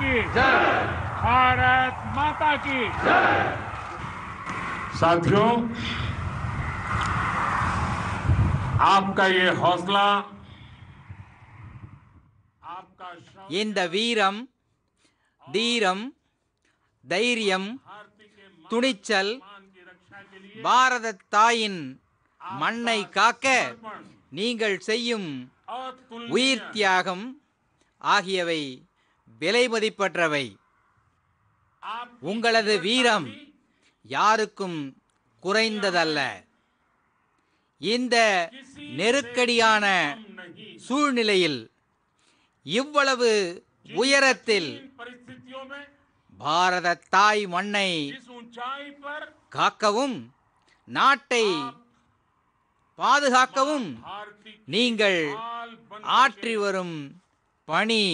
की भारत माता की साथियों आपका ये हौसला आपका இந்த வீரம் தீரம் தைரியம் துணிச்சல் பாரத தாயின் மண்ணை காக்க நீங்கள் செய்யும் உயிர் தியாகம் ஆகியவை விலை மதிப்பற்றவை உங்களது வீரம் யாருக்கும் குறைந்ததல்ல இந்த நெருக்கடியான சூழ்நிலையில் இவ்வளவு உயரத்தில் பாரத தாய் மண்ணை காக்கவும் நாட்டை பாதுகாக்கவும் நீங்கள் ஆற்றி வரும் பணி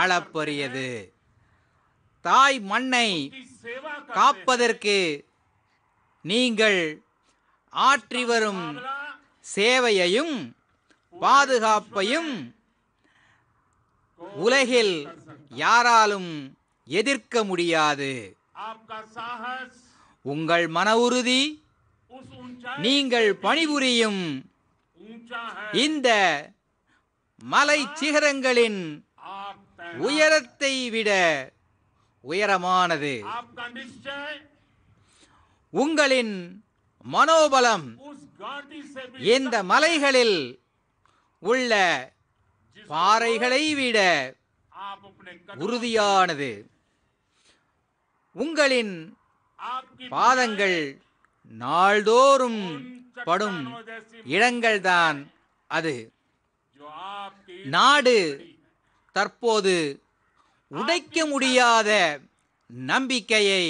அளப்பரியது தாய் மண்ணை காப்பதற்கு நீங்கள் ஆற்றி வரும் சேவையையும் பாதுகாப்பையும் உலகில் யாராலும் எதிர்க்க முடியாது உங்கள் மன உறுதி நீங்கள் பணிபுரியும் இந்த மலை சிகரங்களின் உயரத்தை விட உயரமானது உங்களின் மனோபலம் இந்த மலைகளில் உள்ள பாறைகளை விட உறுதியானது உங்களின் பாதங்கள் நாள்தோறும் படும் இடங்கள்தான் அது நாடு தற்போது உடைக்க முடியாத நம்பிக்கையை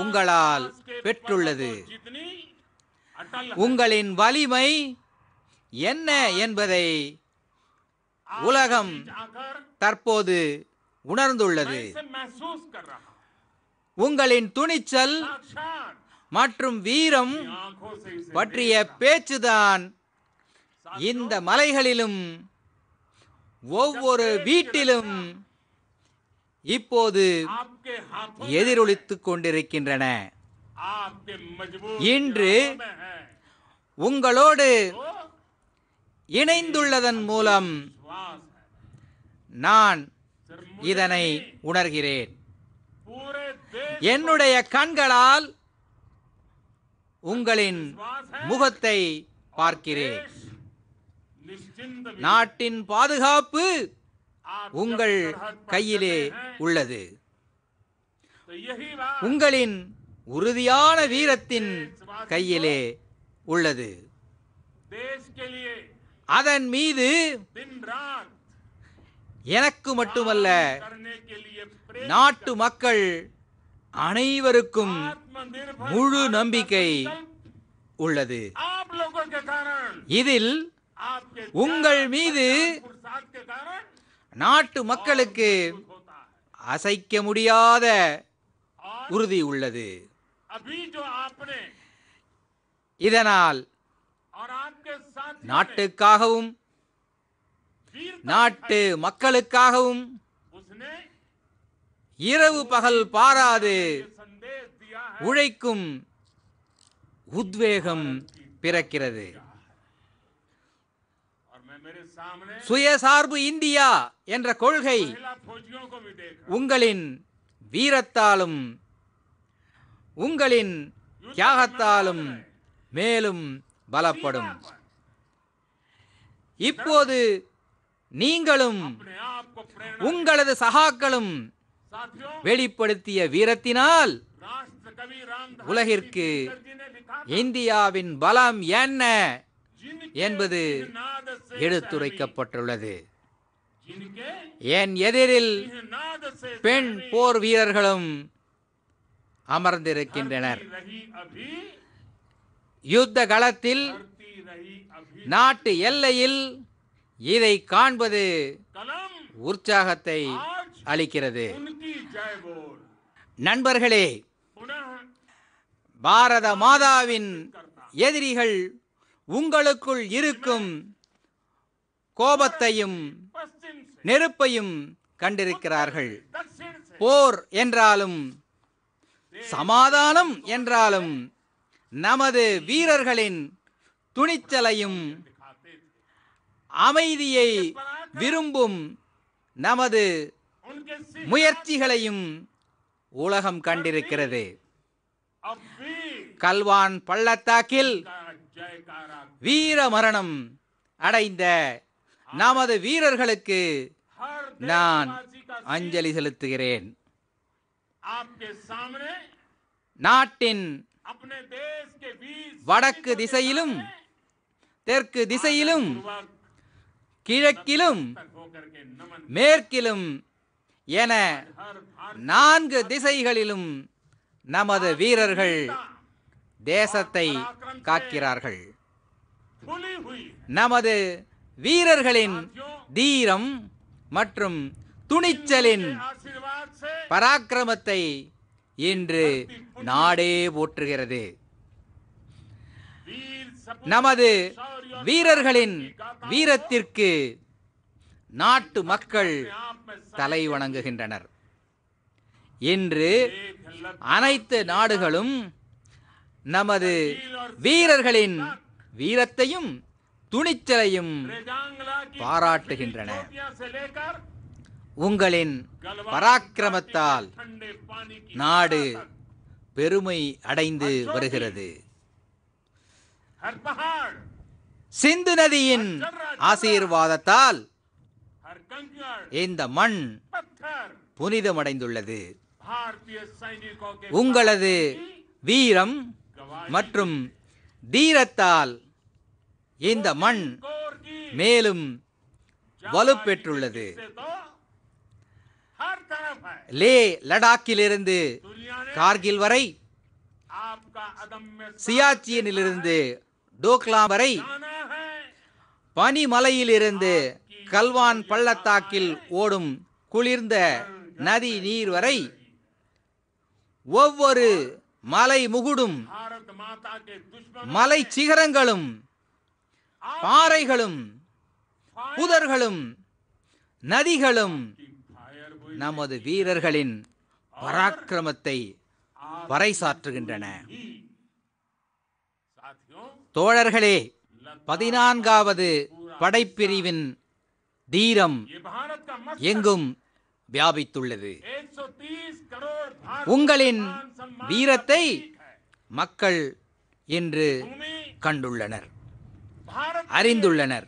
உங்களால் பெற்றுள்ளது உங்களின் வலிமை என்ன என்பதை உலகம் தற்போது உணர்ந்துள்ளது உங்களின் துணிச்சல் மற்றும் வீரம் பற்றிய பேச்சுதான் இந்த மலைகளிலும் ஒவ்வொரு வீட்டிலும் இப்போது எதிரொலித்துக் கொண்டிருக்கின்றன இன்று உங்களோடு இணைந்துள்ளதன் மூலம் நான் இதனை உணர்கிறேன் என்னுடைய கண்களால் உங்களின் முகத்தை பார்க்கிறேன் நாட்டின் பாதுகாப்பு உங்கள் கையிலே உள்ளது உங்களின் உறுதியான வீரத்தின் கையிலே உள்ளது அதன் மீது எனக்கு மட்டுமல்ல நாட்டு மக்கள் அனைவருக்கும் முழு நம்பிக்கை உள்ளது இதில் உங்கள் மீது நாட்டு மக்களுக்கு அசைக்க முடியாத உறுதி உள்ளது இதனால் நாட்டுக்காகவும் நாட்டு மக்களுக்காகவும் இரவு பகல் பாராது உழைக்கும் உத்வேகம் பிறக்கிறது சுயசார்பு இந்தியா என்ற கொள்கை உங்களின் வீரத்தாலும் உங்களின் தியாகத்தாலும் மேலும் பலப்படும் இப்போது நீங்களும் உங்களது சகாக்களும் வெளிப்படுத்திய வீரத்தினால் உலகிற்கு இந்தியாவின் பலம் என்ன என்பது எடுத்துரைக்கப்பட்டுள்ளது என் எதிரில் பெண் போர் வீரர்களும் அமர்ந்திருக்கின்றனர் யுத்த களத்தில் நாட்டு எல்லையில் இதை காண்பது உற்சாகத்தை அளிக்கிறது நண்பர்களே பாரத மாதாவின் எதிரிகள் உங்களுக்குள் இருக்கும் கோபத்தையும் நெருப்பையும் கண்டிருக்கிறார்கள் போர் என்றாலும் சமாதானம் என்றாலும் நமது வீரர்களின் துணிச்சலையும் அமைதியை விரும்பும் நமது முயற்சிகளையும் உலகம் கண்டிருக்கிறது கல்வான் பள்ளத்தாக்கில் வீர மரணம் அடைந்த நமது வீரர்களுக்கு நான் அஞ்சலி செலுத்துகிறேன் நாட்டின் வடக்கு திசையிலும் தெற்கு திசையிலும் கிழக்கிலும் மேற்கிலும் என நான்கு திசைகளிலும் நமது வீரர்கள் தேசத்தை காக்கிறார்கள் நமது வீரர்களின் தீரம் மற்றும் துணிச்சலின் பராக்கிரமத்தை இன்று நாடே போற்றுகிறது நமது வீரர்களின் வீரத்திற்கு நாட்டு மக்கள் தலை வணங்குகின்றனர் இன்று அனைத்து நாடுகளும் நமது வீரர்களின் வீரத்தையும் துணிச்சலையும் பாராட்டுகின்றன உங்களின் பராக்கிரமத்தால் நாடு பெருமை அடைந்து வருகிறது சிந்து நதியின் ஆசீர்வாதத்தால் இந்த மண் புனிதமடைந்துள்ளது உங்களது வீரம் மற்றும் தீரத்தால் இந்த மண் மேலும் வலுப்பெற்றுள்ளது லே லடாக்கிலிருந்து கார்கில் வரை சியாச்சியனிலிருந்து டோக்லாம் வரை பனிமலையிலிருந்து கல்வான் பள்ளத்தாக்கில் ஓடும் குளிர்ந்த நதி நீர் வரை ஒவ்வொரு மலை முகுடும் மலை சிகரங்களும் பாறைகளும் புதர்களும் நதிகளும் நமது வீரர்களின் பராக்கிரமத்தை பறைசாற்றுகின்றன தோழர்களே பதினான்காவது படைப்பிரிவின் தீரம் எங்கும் வியாபித்துள்ளது உங்களின் வீரத்தை மக்கள் இன்று கண்டுள்ளனர் அறிந்துள்ளனர்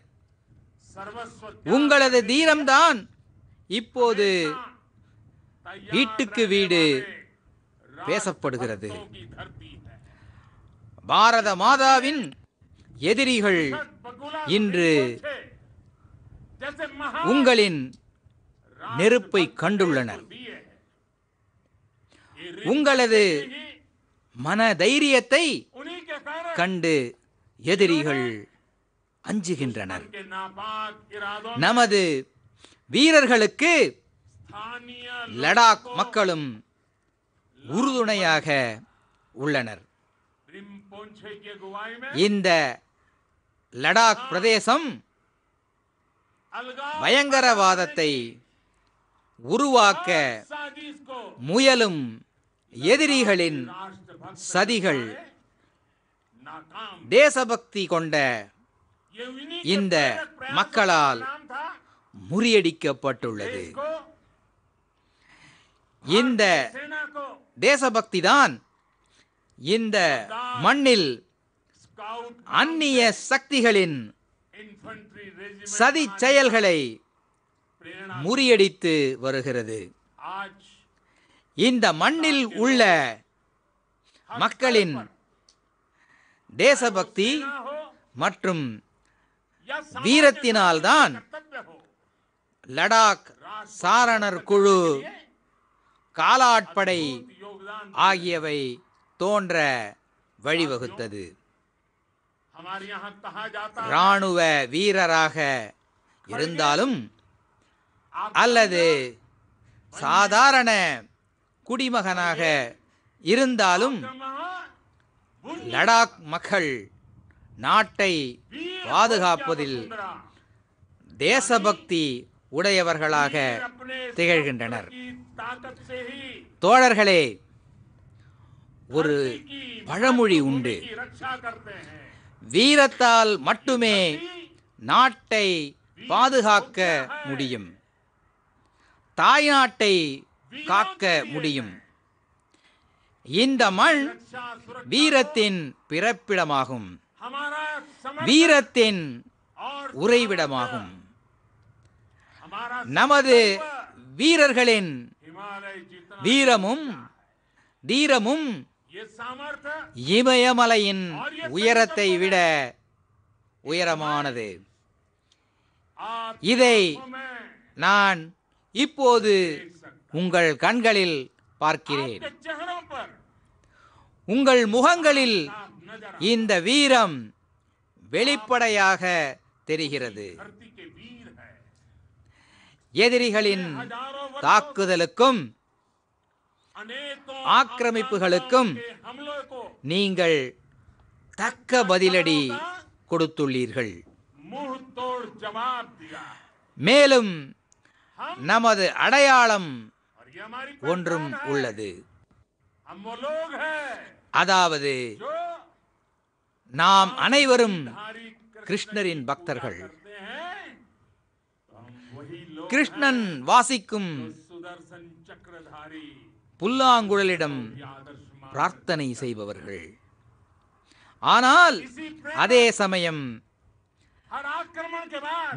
உங்களது தீரம்தான் இப்போது வீட்டுக்கு வீடு பேசப்படுகிறது பாரத மாதாவின் எதிரிகள் இன்று உங்களின் நெருப்பை கண்டுள்ளனர் உங்களது மன தைரியத்தை கண்டு எதிரிகள் அஞ்சுகின்றனர் நமது வீரர்களுக்கு லடாக் மக்களும் உறுதுணையாக உள்ளனர் இந்த லடாக் பிரதேசம் பயங்கரவாதத்தை உருவாக்க முயலும் எதிரிகளின் சதிகள் தேசபக்தி கொண்ட இந்த மக்களால் முறியடிக்கப்பட்டுள்ளது இந்த தேசபக்தி தான் இந்த மண்ணில் அந்நிய சக்திகளின் சதி செயல்களை முறியடித்து வருகிறது இந்த மண்ணில் உள்ள மக்களின் தேசபக்தி மற்றும் வீரத்தினால்தான் லடாக் சாரணர் குழு காலாட்படை ஆகியவை தோன்ற வழிவகுத்தது இராணுவ வீரராக இருந்தாலும் அல்லது சாதாரண குடிமகனாக இருந்தாலும் லடாக் மக்கள் நாட்டை பாதுகாப்பதில் தேசபக்தி உடையவர்களாக திகழ்கின்றனர் தோழர்களே ஒரு பழமொழி உண்டு வீரத்தால் மட்டுமே நாட்டை பாதுகாக்க முடியும் தாய்நாட்டை காக்க முடியும் இந்த மண் வீரத்தின் பிறப்பிடமாகும் வீரத்தின் உறைவிடமாகும் நமது வீரர்களின் வீரமும் தீரமும் இமயமலையின் உயரத்தை விட உயரமானது இதை நான் இப்போது உங்கள் கண்களில் பார்க்கிறேன் உங்கள் முகங்களில் இந்த வீரம் வெளிப்படையாக தெரிகிறது எதிரிகளின் தாக்குதலுக்கும் ஆக்கிரமிப்புகளுக்கும் நீங்கள் தக்க பதிலடி கொடுத்துள்ளீர்கள் மேலும் நமது அடையாளம் ஒன்றும் உள்ளது அதாவது நாம் அனைவரும் கிருஷ்ணரின் பக்தர்கள் கிருஷ்ணன் வாசிக்கும் புல்லாங்குழலிடம் பிரார்த்தனை செய்பவர்கள் ஆனால் அதே சமயம்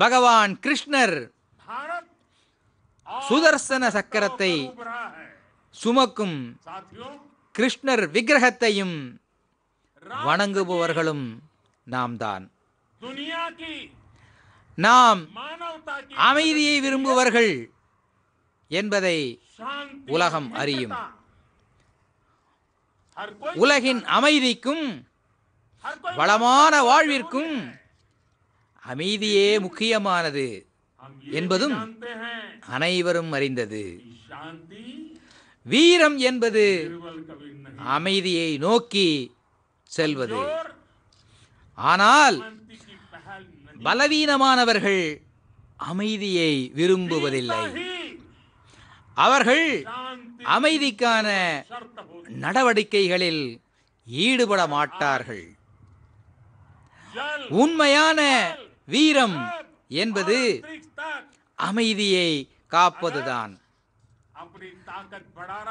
பகவான் கிருஷ்ணர் சுதர்சன சக்கரத்தை சுமக்கும் கிருஷ்ணர் விக்கிரகத்தையும் வணங்குபவர்களும் நாம் தான் நாம் அமைதியை விரும்புவர்கள் என்பதை உலகம் அறியும் உலகின் அமைதிக்கும் வளமான வாழ்விற்கும் அமைதியே முக்கியமானது என்பதும் அனைவரும் அறிந்தது வீரம் என்பது அமைதியை நோக்கி செல்வது ஆனால் பலவீனமானவர்கள் அமைதியை விரும்புவதில்லை அவர்கள் அமைதிக்கான நடவடிக்கைகளில் ஈடுபட மாட்டார்கள் உண்மையான வீரம் என்பது அமைதியை காப்பதுதான்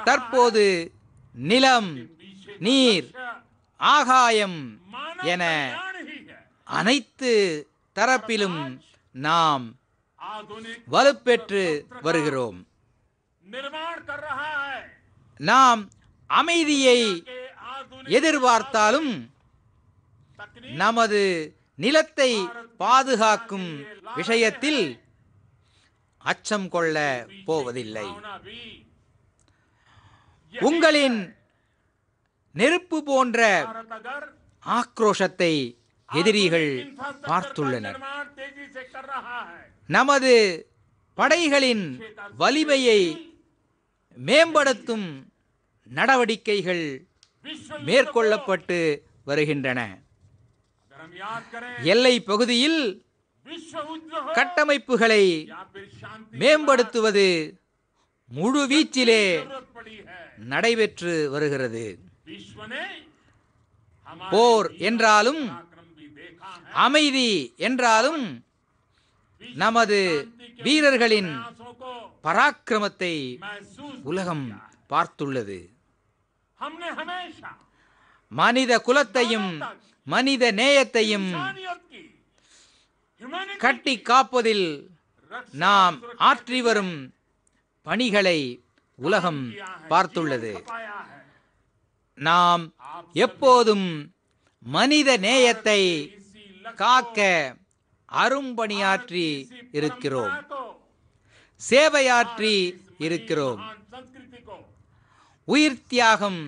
தற்போது நிலம் நீர் ஆகாயம் என அனைத்து தரப்பிலும் நாம் வலுப்பெற்று வருகிறோம் நாம் அமைதியை எதிர்பார்த்தாலும் நமது நிலத்தை பாதுகாக்கும் விஷயத்தில் அச்சம் கொள்ள போவதில்லை உங்களின் நெருப்பு போன்ற ஆக்ரோஷத்தை எதிரிகள் பார்த்துள்ளனர் நமது படைகளின் வலிமையை மேம்படுத்தும் நடவடிக்கைகள் மேற்கொள்ளப்பட்டு வருகின்றன எல்லை பகுதியில் கட்டமைப்புகளை மேம்படுத்துவது முழு வீச்சிலே நடைபெற்று வருகிறது போர் என்றாலும் அமைதி என்றாலும் நமது வீரர்களின் பராக்கிரமத்தை உலகம் பார்த்துள்ளது மனித குலத்தையும் மனித நேயத்தையும் கட்டி காப்பதில் நாம் ஆற்றி வரும் பணிகளை உலகம் பார்த்துள்ளது நாம் எப்போதும் மனித நேயத்தை காக்க அரும்பணியாற்றி இருக்கிறோம் சேவையாற்றி இருக்கிறோம் உயிர் தியாகம்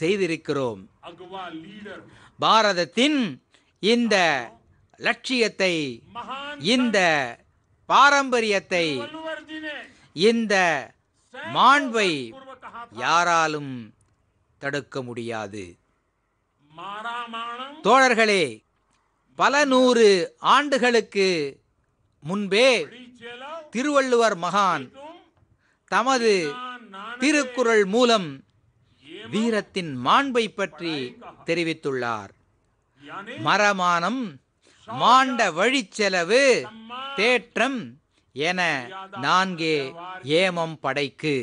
செய்திருக்கிறோம் பாரதத்தின் இந்த லட்சியத்தை இந்த பாரம்பரியத்தை இந்த மாண்பை யாராலும் தடுக்க முடியாது தோழர்களே பல நூறு ஆண்டுகளுக்கு முன்பே திருவள்ளுவர் மகான் தமது திருக்குறள் மூலம் வீரத்தின் மாண்பை பற்றி தெரிவித்துள்ளார் மரமானம் மாண்ட வழிச்செலவு தேற்றம் என நான்கே ஏமம் படைக்கு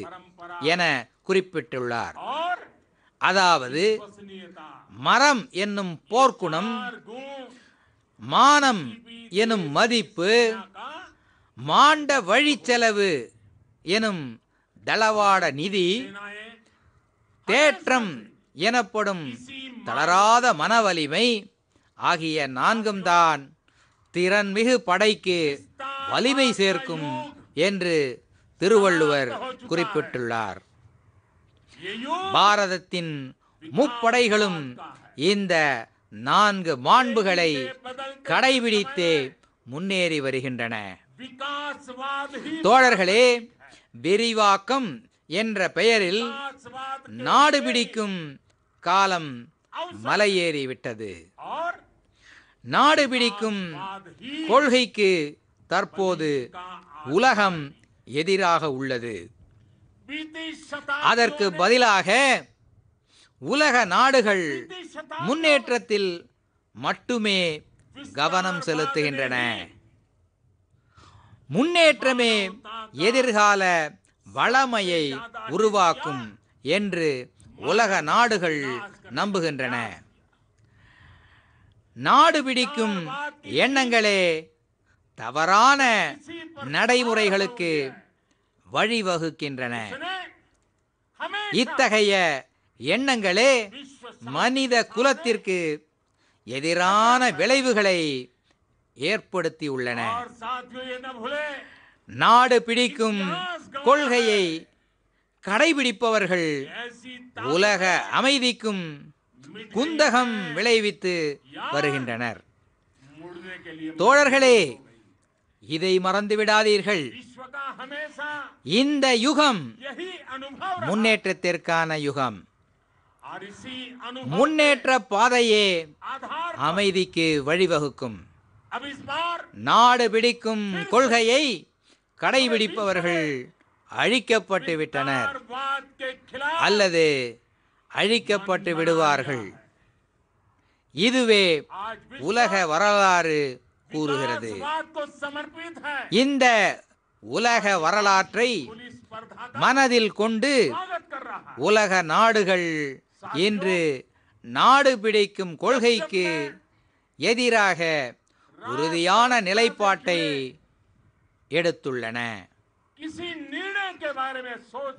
என குறிப்பிட்டுள்ளார் அதாவது மரம் என்னும் போர்க்குணம் மானம் எனும் மதிப்பு மாண்ட செலவு எனும் தளவாட நிதி தேற்றம் எனப்படும் தளராத மனவலிமை ஆகிய நான்கும் தான் திறன்மிகு படைக்கு வலிமை சேர்க்கும் என்று திருவள்ளுவர் குறிப்பிட்டுள்ளார் பாரதத்தின் முப்படைகளும் இந்த நான்கு மாண்புகளை கடைபிடித்து முன்னேறி வருகின்றன தோழர்களே விரிவாக்கம் என்ற பெயரில் நாடு பிடிக்கும் காலம் மலையேறிவிட்டது நாடு பிடிக்கும் கொள்கைக்கு தற்போது உலகம் எதிராக உள்ளது அதற்கு பதிலாக உலக நாடுகள் முன்னேற்றத்தில் மட்டுமே கவனம் செலுத்துகின்றன முன்னேற்றமே எதிர்கால வளமையை உருவாக்கும் என்று உலக நாடுகள் நம்புகின்றன நாடு பிடிக்கும் எண்ணங்களே தவறான நடைமுறைகளுக்கு வழிவகுக்கின்றன இத்தகைய எண்ணங்களே மனித குலத்திற்கு எதிரான விளைவுகளை ஏற்படுத்தியுள்ளன நாடு பிடிக்கும் கொள்கையை கடைபிடிப்பவர்கள் உலக அமைதிக்கும் குந்தகம் விளைவித்து வருகின்றனர் தோழர்களே இதை மறந்துவிடாதீர்கள் இந்த யுகம் முன்னேற்றத்திற்கான யுகம் முன்னேற்ற பாதையே அமைதிக்கு வழிவகுக்கும் நாடு பிடிக்கும் கொள்கையை கடைபிடிப்பவர்கள் அழிக்கப்பட்டு விட்டனர் அல்லது அழிக்கப்பட்டு விடுவார்கள் இதுவே உலக வரலாறு கூறுகிறது இந்த உலக வரலாற்றை மனதில் கொண்டு உலக நாடுகள் இன்று நாடு பிடிக்கும் கொள்கைக்கு எதிராக உறுதியான நிலைப்பாட்டை எடுத்துள்ளன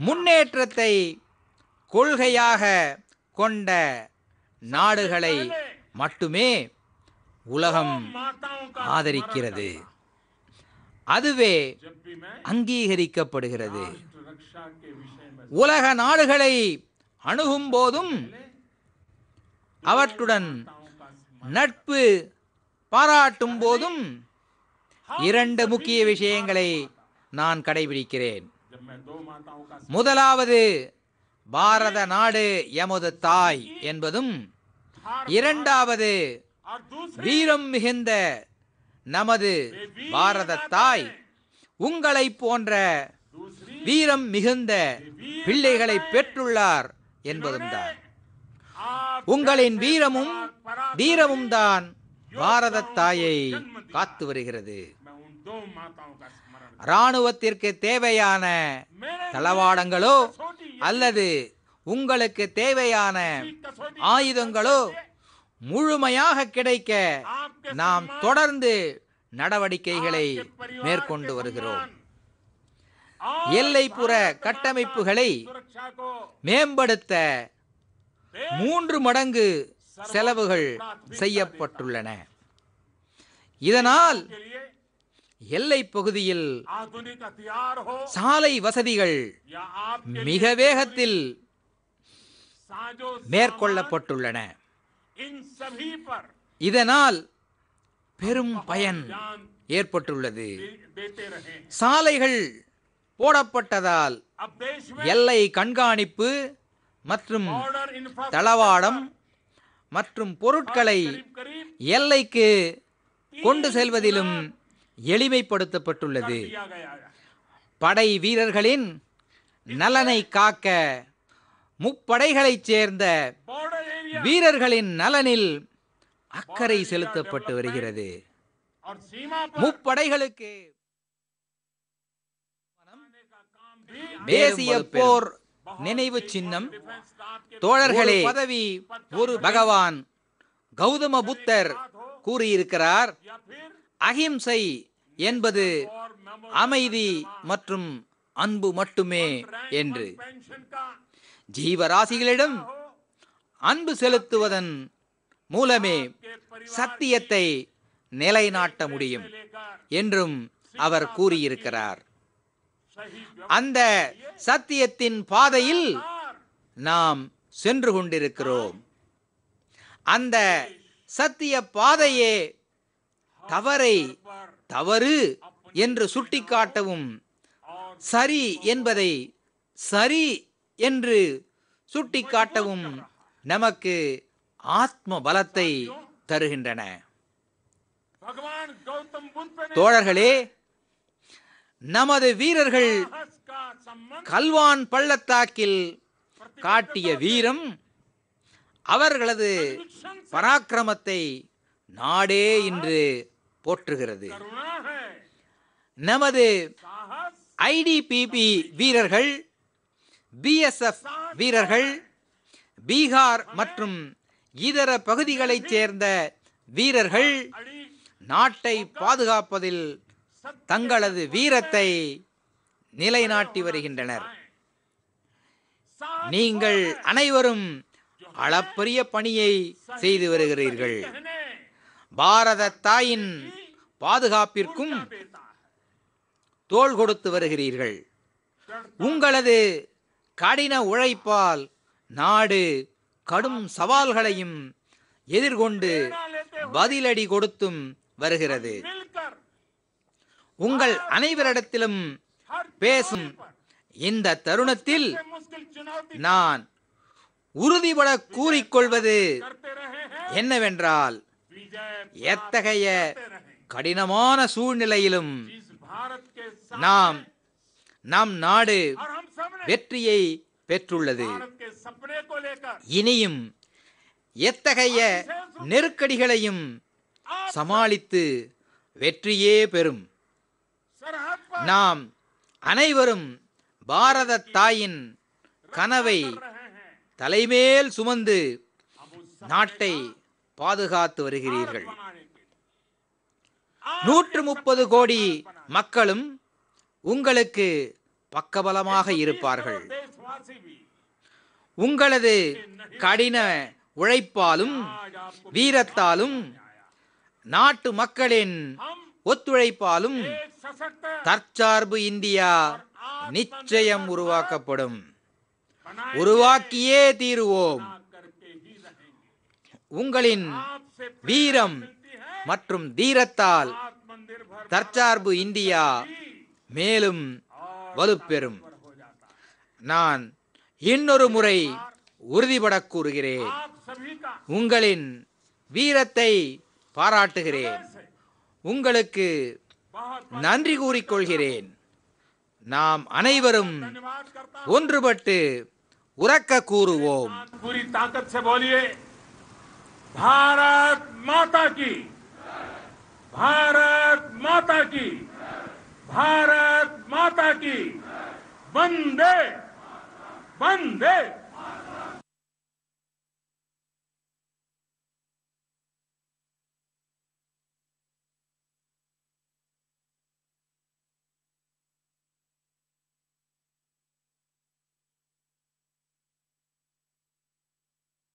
முன்னேற்றத்தை கொள்கையாக கொண்ட நாடுகளை மட்டுமே உலகம் ஆதரிக்கிறது அதுவே அங்கீகரிக்கப்படுகிறது உலக நாடுகளை அணுகும் போதும் அவற்றுடன் நட்பு பாராட்டும் போதும் இரண்டு முக்கிய விஷயங்களை நான் கடைபிடிக்கிறேன் முதலாவது பாரத நாடு எமது தாய் என்பதும் இரண்டாவது வீரம் மிகுந்த நமது பாரத தாய் உங்களை போன்ற வீரம் மிகுந்த பிள்ளைகளை பெற்றுள்ளார் என்பதும் தான் உங்களின் வீரமும் தீரமும் தான் பாரத தாயை காத்து வருகிறது ராணுவத்திற்கு தேவையான தளவாடங்களோ அல்லது உங்களுக்கு தேவையான ஆயுதங்களோ முழுமையாக கிடைக்க நாம் தொடர்ந்து நடவடிக்கைகளை மேற்கொண்டு வருகிறோம் எல்லைப்புற கட்டமைப்புகளை மேம்படுத்த மூன்று மடங்கு செலவுகள் செய்யப்பட்டுள்ளன இதனால் எல்லை பகுதியில் சாலை வசதிகள் மிக வேகத்தில் மேற்கொள்ளப்பட்டுள்ளன இதனால் பெரும் பயன் ஏற்பட்டுள்ளது சாலைகள் போடப்பட்டதால் எல்லை கண்காணிப்பு மற்றும் தளவாடம் மற்றும் பொருட்களை எல்லைக்கு கொண்டு செல்வதிலும் எளிமைப்படுத்தப்பட்டுள்ளது படை வீரர்களின் நலனை காக்க முப்படைகளைச் சேர்ந்த வீரர்களின் நலனில் அக்கறை செலுத்தப்பட்டு வருகிறது முப்படைகளுக்கு தேசிய போர் நினைவு சின்னம் தோழர்களே பதவி ஒரு பகவான் கௌதம புத்தர் கூறியிருக்கிறார் அகிம்சை என்பது அமைதி மற்றும் அன்பு மட்டுமே என்று ஜீவராசிகளிடம் அன்பு செலுத்துவதன் மூலமே சத்தியத்தை நிலைநாட்ட முடியும் என்றும் அவர் கூறியிருக்கிறார் அந்த சத்தியத்தின் பாதையில் நாம் சென்று கொண்டிருக்கிறோம் அந்த சத்திய பாதையே தவறை தவறு என்று சுட்டிக்காட்டவும் சரி என்பதை சரி என்று சுட்டிக்காட்டவும் நமக்கு ஆத்ம பலத்தை தருகின்றன தோழர்களே நமது வீரர்கள் கல்வான் பள்ளத்தாக்கில் காட்டிய வீரம் அவர்களது பராக்கிரமத்தை நாடே இன்று போற்றுகிறது நமது ஐடிபிபி வீரர்கள் பிஎஸ்எஃப் வீரர்கள் பீகார் மற்றும் இதர பகுதிகளைச் சேர்ந்த வீரர்கள் நாட்டை பாதுகாப்பதில் தங்களது வீரத்தை நிலைநாட்டி வருகின்றனர் நீங்கள் அனைவரும் அளப்பரிய பணியை செய்து வருகிறீர்கள் பாரத தாயின் பாதுகாப்பிற்கும் தோள் கொடுத்து வருகிறீர்கள் உங்களது கடின உழைப்பால் நாடு கடும் சவால்களையும் எதிர்கொண்டு பதிலடி கொடுத்தும் வருகிறது உங்கள் அனைவரிடத்திலும் பேசும் இந்த தருணத்தில் நான் உறுதிபட கூறிக்கொள்வது என்னவென்றால் எத்தகைய கடினமான சூழ்நிலையிலும் நாம் நம் நாடு வெற்றியை பெற்றுள்ளது இனியும் எத்தகைய நெருக்கடிகளையும் சமாளித்து வெற்றியே பெறும் நாம் அனைவரும் பாரத தாயின் கனவை தலைமேல் சுமந்து நாட்டை பாதுகாத்து வருகிறீர்கள் நூற்று முப்பது கோடி மக்களும் உங்களுக்கு பக்கபலமாக இருப்பார்கள் உங்களது கடின உழைப்பாலும் வீரத்தாலும் நாட்டு மக்களின் ஒத்துழைப்பாலும் தற்சார்பு இந்தியா நிச்சயம் உருவாக்கப்படும் உருவாக்கியே தீருவோம் உங்களின் வீரம் மற்றும் தீரத்தால் தற்சார்பு இந்தியா மேலும் வலுப்பெறும் நான் இன்னொரு முறை உறுதிபட கூறுகிறேன் உங்களின் வீரத்தை பாராட்டுகிறேன் உங்களுக்கு நன்றி கூறிக்கொள்கிறேன் நாம் அனைவரும் ஒன்றுபட்டு உறக்க கூறுவோம் भारत माता की भारत माता की भारत माता की वंदे वंदे